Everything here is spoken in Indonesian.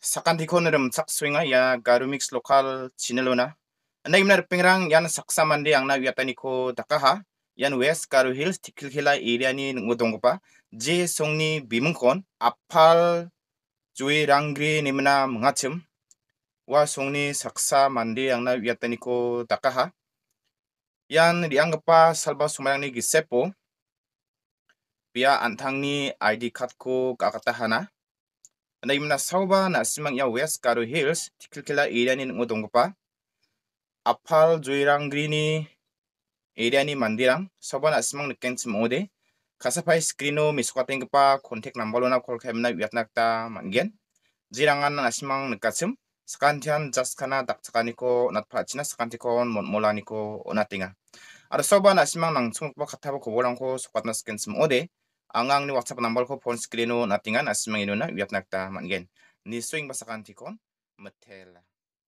sakan dikon rem sak swinga ya garumix lokal chinelona naim nar pingrang yan saksa mandi yang wiatani ko dakaha yan west garu hills tikhilkhila area ni ngodongpa je songni bimungkon apal rangri ranggri nimna mengacem wa songni saksa mandi angna wiatani ko dakaha yan dianggapa salba sumarang ni gisepo pia ni ID card ko kakatahana na imna sauba na simang ya west karo hills tikilkila area ni nungo donggopa apal joirangri ni area ni mandirang soba na simang nikensim ode kasapai screeno misukatenggipa contact numberlona call kol uyatna gita mangen jirangan na simang nikatsim sakantian jaskana dakchakaniko natphachina sakantikon monmolaniko onatinga ada soba na simang nangchungpa khathaba koborangko sukatna skensim ode ang ni WhatsApp number ko phone screen no natingan asmang inuna wiat nakta mangen ni swing basakan tikon metela